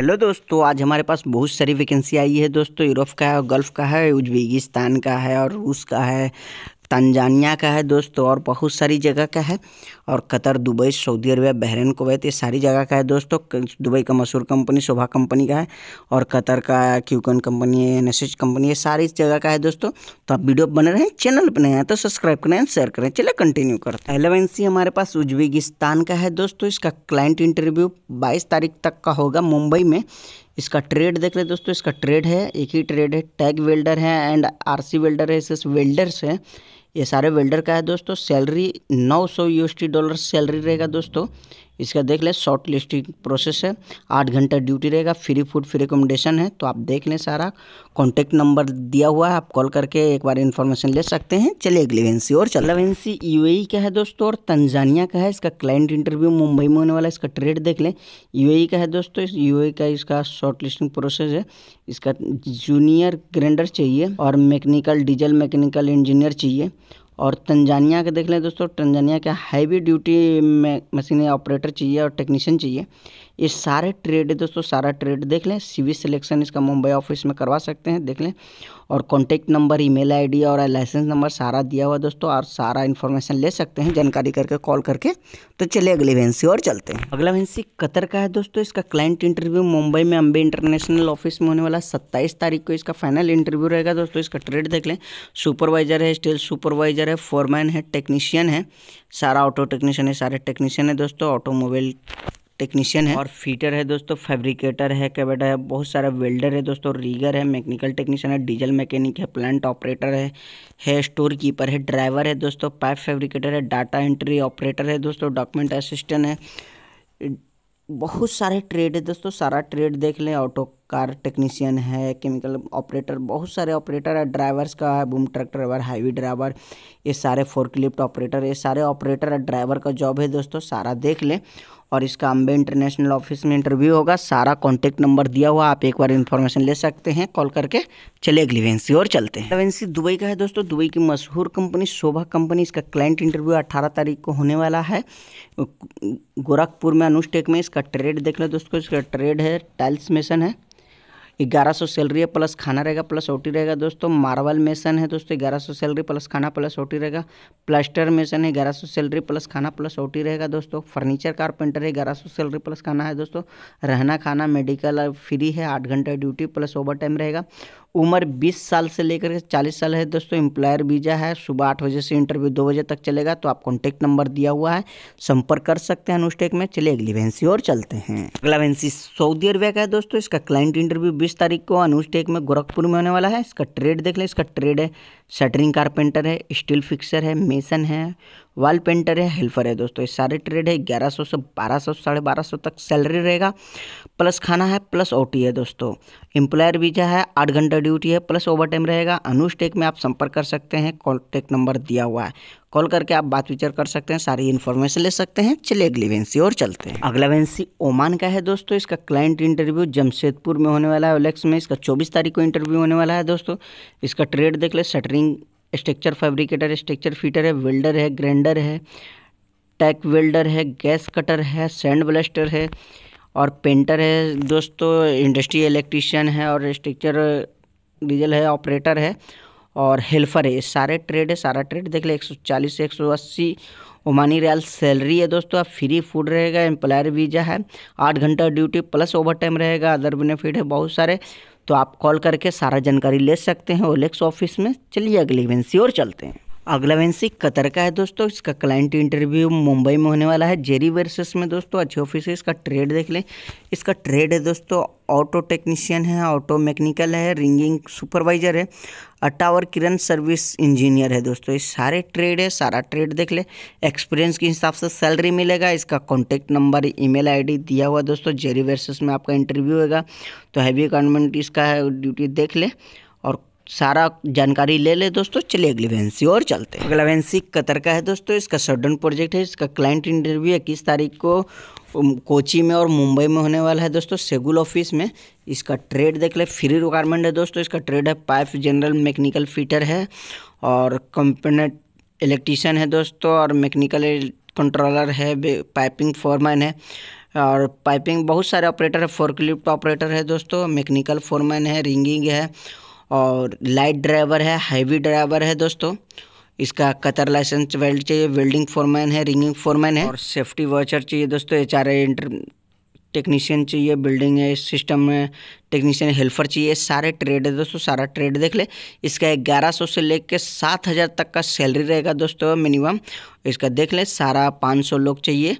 hello दोस्तों आज हमारे पास बहुत सारी वैकेंसी आई है दोस्तों यूरोप का है और गल्फ़ का है उज्बेगिस्तान का है और रूस का है तंजानिया का है दोस्तों तो और बहुत सारी जगह का है और Qatar Dubai Saudi Arabia Bahrain Kuwait ये सारी जगह का है दोस्तों तो दुबई का मशहूर कंपनी शोभा कंपनी का है और कतर का क्यूकन कंपनी है एन कंपनी ये सारी जगह का है दोस्तों तो, तो आप वीडियो बने रहें चैनल पर नहीं आए तो सब्सक्राइब करें शेयर करें चले कंटिन्यू करते हैं एलेवेंसी हमारे पास उज्बेगिस्तान का है दोस्तों इसका क्लाइंट इंटरव्यू बाईस तारीख तक का होगा मुंबई में इसका ट्रेड देख रहे दोस्तों इसका ट्रेड है एक ही ट्रेड है टैग वेल्डर है एंड आरसी वेल्डर है एस वेल्डर्स है ये सारे वेल्डर का है दोस्तों सैलरी नौ सौ डॉलर सैलरी रहेगा दोस्तों इसका देख लें शॉर्ट लिस्टिंग प्रोसेस है आठ घंटा ड्यूटी रहेगा फ्री फूड फ्री एकोमोडेशन है तो आप देख लें सारा कॉन्टैक्ट नंबर दिया हुआ है आप कॉल करके एक बार इन्फॉर्मेशन ले सकते हैं चलिए अगली वैंसी और चलो वैंसी यू का है दोस्तों और तंजानिया का है इसका क्लाइंट इंटरव्यू मुंबई में होने वाला है इसका ट्रेड देख लें यू e का है दोस्तों इस यू e का इसका शॉर्ट लिस्टिंग प्रोसेस है इसका जूनियर ग्रेंडर चाहिए और मैकेनिकल डीजल मैकेनिकल इंजीनियर चाहिए और तंजानिया का देख लें दोस्तों तंजानिया का हैवी ड्यूटी में मशीन ऑपरेटर चाहिए और टेक्नीशियन चाहिए ये सारे ट्रेड है दोस्तों सारा ट्रेड देख लें सीवी सिलेक्शन इसका मुंबई ऑफिस में करवा सकते हैं देख लें और कॉन्टैक्ट नंबर ईमेल आईडी और लाइसेंस नंबर सारा दिया हुआ दोस्तों और सारा इन्फॉर्मेशन ले सकते हैं जानकारी करके कॉल करके तो चलिए अगली वैंसी और चलते हैं अगला वैंसी कतर का है दोस्तों इसका क्लाइंट इंटरव्यू मुंबई में अम्बे इंटरनेशनल ऑफिस में होने वाला सत्ताईस तारीख को इसका फाइनल इंटरव्यू रहेगा दोस्तों इसका ट्रेड देख लें सुपरवाइजर है स्टील सुपरवाइजर है फोरमैन है टेक्नीशियन है सारा ऑटो टेक्नीशियन है सारे टेक्नीशियन है दोस्तों ऑटोमोबाइल टेक्नीशियन है और फीटर है दोस्तों फैब्रिकेटर है क्या बेटा है बहुत सारा वेल्डर है दोस्तों रीगर है मैकेनिकल टेक्नीशियन है डीजल मैकेनिक है प्लांट ऑपरेटर है है स्टोर कीपर है ड्राइवर है दोस्तों पाइप फैब्रिकेटर है डाटा एंट्री ऑपरेटर है दोस्तों डॉक्यूमेंट असिस्टेंट है बहुत सारे ट्रेड है दोस्तों सारा ट्रेड देख लें ऑटो कार टेक्नीशियन है केमिकल ऑपरेटर बहुत सारे ऑपरेटर है ड्राइवर्स का है boom truck driver highway driver ये सारे फोर्कलिफ्ट ऑपरेटर ये सारे ऑपरेटर है ड्राइवर का जॉब है दोस्तों सारा देख लें और इसका अम्बे इंटरनेशनल ऑफिस में इंटरव्यू होगा सारा कॉन्टैक्ट नंबर दिया हुआ आप एक बार इन्फॉर्मेशन ले सकते हैं कॉल करके चले अगली वेंसी और चलते हैं वेंसी दुबई का है दोस्तों दुबई की मशहूर कंपनी शोभा कंपनी इसका क्लाइंट इंटरव्यू अट्ठारह तारीख को होने वाला है गोरखपुर में अनुष्टेक में इसका ट्रेड देख लो दोस्तों इसका ट्रेड है टाइल्स मेसन है ग्यारह सौ सैलरी है प्लस खाना रहेगा प्लस ओटी रहेगा दोस्तों मार्बल मेसन है दोस्तों ग्यारह सौ सैलरी प्लस खाना प्लस ओटी रहेगा प्लास्टर मेसन है ग्यारह सौ सैलरी प्लस खाना प्लस ओटी रहेगा दोस्तों फर्नीचर कारपेंटर है ग्यारह सौ सैलरी प्लस खाना है दोस्तों रहना खाना मेडिकल फ्री है आठ घंटा ड्यूटी प्लस ओवर टाइम रहेगा उम्र 20 साल से लेकर के 40 साल है दोस्तों एम्प्लॉयर वीज़ा है सुबह आठ बजे से इंटरव्यू दो बजे तक चलेगा तो आप कॉन्टैक्ट नंबर दिया हुआ है संपर्क कर सकते हैं अनुस्टेक में चलिए अगली वैंसी और चलते हैं अगला वैंसी सऊदी अरबिया का है दोस्तों इसका क्लाइंट इंटरव्यू चौबीस तारीख को अनुज टेक में गोरखपुर में होने वाला है इसका ट्रेड देख लें इसका ट्रेड है शटरिंग कारपेंटर है स्टील फिक्सर है मेसन है वाल पेंटर है हेल्पर है दोस्तों ये सारे ट्रेड है ग्यारह सौ से बारह सौ साढ़े बारह सौ तक सैलरी रहेगा प्लस खाना है प्लस ओटी है दोस्तों एम्प्लॉयर वीजा है आठ घंटा ड्यूटी है प्लस ओवर टाइम रहेगा अनुस्टेक में आप संपर्क कर सकते हैं कॉन्टेक्ट नंबर दिया हुआ है कॉल करके आप बात विचार कर सकते हैं सारी इन्फॉर्मेशन ले सकते हैं चलिए अगली वेंसी और चलते हैं अगला वेंसी ओमान का है दोस्तों इसका क्लाइंट इंटरव्यू जमशेदपुर में होने वाला है ओलेक्स में इसका चौबीस तारीख को इंटरव्यू होने वाला है दोस्तों इसका ट्रेड देख ले shuttering structure fabricator structure fitter है वेल्डर है ग्रैंडर है टैक वेल्डर है गैस कटर है सैंड ब्लस्टर है और पेंटर है दोस्तों इंडस्ट्री इलेक्ट्रीशियन है और स्ट्रक्चर डीजल है ऑपरेटर है और हेल्पर है सारे ट्रेड है सारा ट्रेड देख ले 140 से 180 ओमानी रियाल सैलरी है दोस्तों आप फ्री फूड रहेगा एम्प्लॉयर वीज़ा है आठ घंटा ड्यूटी प्लस ओवर टाइम रहेगा अदर बेनिफिट है बहुत सारे तो आप कॉल करके सारा जानकारी ले सकते हैं ओलेक्स ऑफिस में चलिए अगली वेंसी और चलते हैं अगला वैंसी कतर का है दोस्तों इसका क्लाइंट इंटरव्यू मुंबई में होने वाला है जेरी वर्सेस में दोस्तों अच्छे ऑफिस है इसका ट्रेड देख लें इसका ट्रेड है दोस्तों ऑटो टेक्नीशियन है ऑटो मैकेनिकल है रिंगिंग सुपरवाइजर है अटावर किरण सर्विस इंजीनियर है दोस्तों ये सारे ट्रेड है सारा ट्रेड देख ले एक्सपीरियंस के हिसाब से सैलरी मिलेगा इसका कॉन्टैक्ट नंबर ईमेल आईडी दिया हुआ दोस्तों जेरी वर्सेस में आपका इंटरव्यू होगा तो हैवी अकाउंटमेंट इसका है ड्यूटी देख ले सारा जानकारी ले ले दोस्तों चलिए अगली वैंसी और चलते हैं अगला वैंसी कतर का है दोस्तों इसका सडन प्रोजेक्ट है इसका क्लाइंट इंटरव्यू इक्कीस तारीख को कोची में और मुंबई में होने वाला है दोस्तों सेगुल ऑफिस में इसका ट्रेड देख ले फ्री रिक्वायरमेंट है दोस्तों इसका ट्रेड है पाइप जनरल मैकेनिकल फिटर है और कंपनेट इलेक्ट्रीशियन है दोस्तों और मैकेनिकल कंट्रोलर है पाइपिंग फोरमैन है और पाइपिंग बहुत सारे ऑपरेटर है फोर्कलिफ्ट ऑपरेटर है दोस्तों मैकेनिकल फोरमैन है रिंगिंग है और लाइट ड्राइवर है हैवी ड्राइवर है दोस्तों इसका कतर लाइसेंस वेल्ड चाहिए वेल्डिंग फोरमैन है रिंगिंग फोरमैन है और सेफ्टी वॉचर चाहिए दोस्तों एच आर इंटर टेक्नीशियन चाहिए बिल्डिंग है सिस्टम में टेक्नीशियन हेल्पर चाहिए सारे ट्रेड है दोस्तों सारा ट्रेड देख ले इसका ग्यारह सौ से लेके सात हज़ार तक का सैलरी रहेगा दोस्तों मिनिमम इसका देख ले सारा पाँच सौ लोग चाहिए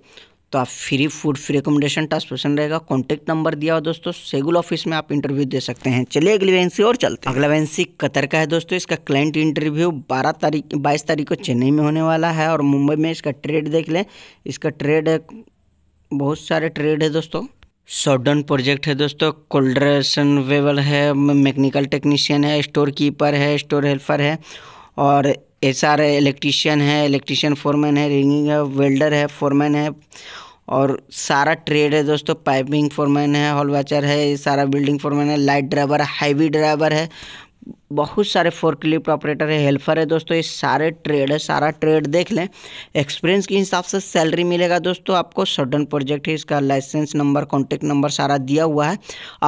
तो आप free food free accommodation task person रहेगा कॉन्टैक्ट नंबर दिया हुआ दोस्तों सेगुल ऑफिस में आप इंटरव्यू दे सकते हैं चलिए अगली वैंसी और चलते हैं अगला वैंसी कतर का है दोस्तों इसका क्लाइंट इंटरव्यू 12 तारीख 22 तारीख को चेन्नई में होने वाला है और मुंबई में इसका ट्रेड देख लें इसका ट्रेड बहुत सारे ट्रेड है दोस्तों शॉर्टन प्रोजेक्ट है दोस्तों कोल्ड्रेशन वेवल है मैकेनिकल टेक्नीशियन है स्टोर कीपर है स्टोर हेल्पर है और एस आर है इलेक्ट्रीशियन है इलेक्ट्रीशियन फोरमैन है रिंगिंग है वेल्डर है फोरमैन है और सारा ट्रेड है दोस्तों पाइपिंग फोरमैन है हॉल वाचर है सारा बिल्डिंग फोरमैन है लाइट ड्राइवर हैवी ड्राइवर है बहुत सारे फोर्कलिफ्ट ऑपरेटर है हेल्पर है दोस्तों ये सारे ट्रेड है सारा ट्रेड देख लें एक्सपीरियंस के हिसाब से सैलरी मिलेगा दोस्तों आपको सडन प्रोजेक्ट है इसका लाइसेंस नंबर कॉन्टेक्ट नंबर सारा दिया हुआ है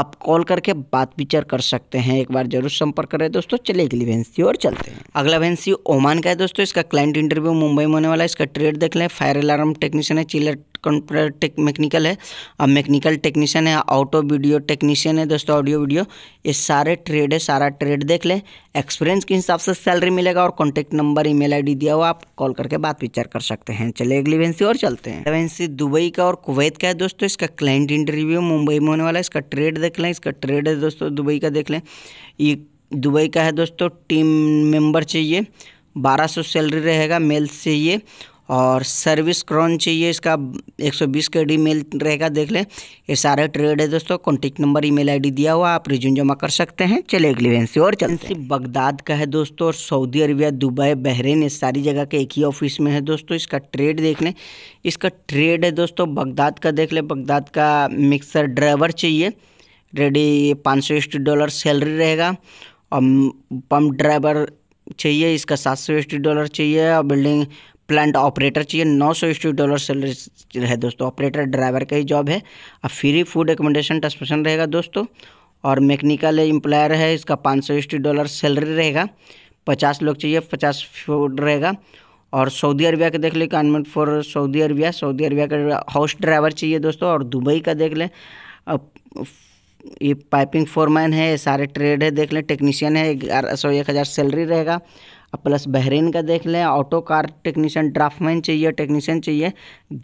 आप कॉल करके बात विचार कर सकते हैं एक बार जरूर संपर्क करें दोस्तों चलिए अगली वैंसी और चलते हैं अगला वैंसी ओमान का है दोस्तों इसका क्लाइंट इंटरव्यू मुंबई में होने वाला है इसका ट्रेड देख लें फायर अलार्म टेक्नीशियन है चिलर कंप्यूटर मैकेनिकल है अब मैकेनिकल टेक्नीशियन है ऑटो वीडियो टेक्नीशियन है दोस्तों ऑडियो वीडियो ये सारे ट्रेड है सारा ट्रेड देख लें एक्सपीरियंस के हिसाब से सैलरी मिलेगा और कॉन्टैक्ट नंबर ईमेल आईडी दिया हुआ आप कॉल करके बात विचार कर सकते हैं चलिए अगली वेंसी और चलते हैं वेंसी दुबई का और कुवैत का है दोस्तों इसका क्लाइंट इंटरव्यू मुंबई में होने वाला है इसका ट्रेड देख लें इसका ट्रेड है दोस्तों दुबई का देख लें ये दुबई का है दोस्तों टीम मेंबर चाहिए बारह सौ सैलरी रहेगा मेल्स चाहिए और सर्विस क्रॉन चाहिए इसका 120 का डी मेल रहेगा देख लें ये सारे ट्रेड है दोस्तों कॉन्टेक्ट नंबर ईमेल आईडी दिया हुआ आप रिज्यूम जमा कर सकते हैं चले अगली वैंसी और चलते बगदाद का है दोस्तों और सऊदी अरबिया दुबई बहरीन इस सारी जगह के एक ही ऑफिस में है दोस्तों इसका ट्रेड देख लें इसका ट्रेड है दोस्तों बगदाद का देख लें बगदाद का मिक्सर ड्राइवर चाहिए रेडी पाँच सौ डॉलर सैलरी रहेगा और पम्प ड्राइवर चाहिए इसका सात सौ डॉलर चाहिए और बिल्डिंग प्लांट ऑपरेटर चाहिए नौ सौ इक्कीस डॉलर सैलरी है दोस्तों ऑपरेटर ड्राइवर का ही जॉब है अब फ्री फूड एकोमोडेशन दस रहेगा दोस्तों और मैकेनिकल एम्प्लॉयर है इसका पाँच सौ इक्कीस डॉलर सैलरी रहेगा पचास लोग चाहिए पचास फूड रहेगा और सऊदी अरबिया का देख लें कॉन्वेंट for Saudi Arabia Saudi Arabia का हाउस ड्राइवर चाहिए दोस्तों और दुबई का देख लें ये पाइपिंग फोरमैन है सारे ट्रेड है देख लें टेक्नीशियन है ग्यारह सौ एक हज़ार सैलरी रहेगा प्लस बहरीन का देख लें ऑटो कार टेक्नीशियन ड्राफ्टमैन चाहिए टेक्नीशियन चाहिए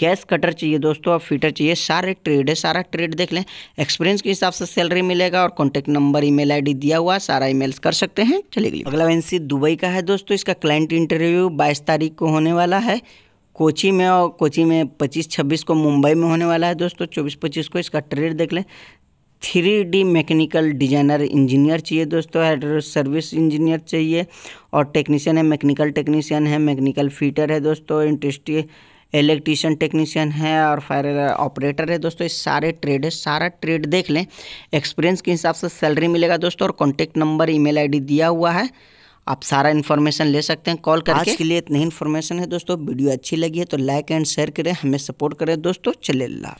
गैस कटर चाहिए दोस्तों और फीटर चाहिए सारे ट्रेड है सारा ट्रेड देख लें एक्सपीरियंस के हिसाब से सैलरी मिलेगा और कॉन्टैक्ट नंबर ईमेल आईडी दिया हुआ सारा ईमेल्स कर सकते हैं गए अगला वैंसी दुबई का है दोस्तों इसका क्लाइंट इंटरव्यू बाईस तारीख को होने वाला है कोची में और कोची में 25 26 को मुंबई में होने वाला है दोस्तों 24 25 को इसका ट्रेड देख लें three D mechanical designer engineer चाहिए दोस्तों हाइड्रो सर्विस इंजीनियर चाहिए और टेक्नीशियन है मैकेनिकल टेक्नीशियन है मैकेनिकल फीटर है दोस्तों इंडस्ट्री इलेक्ट्रीशियन टेक्नीशियन है और फायर ऑपरेटर है दोस्तों ये सारे ट्रेड है सारा ट्रेड देख लें एक्सपीरियंस के हिसाब से सैलरी मिलेगा दोस्तों और कॉन्टैक्ट नंबर ईमेल आईडी दिया हुआ है आप सारा इन्फॉर्मेशन ले सकते हैं कॉल करके आज के लिए इतनी इन्फॉर्मेशन है दोस्तों वीडियो अच्छी लगी है तो लाइक एंड शेयर करें हमें सपोर्ट करें दोस्तों चले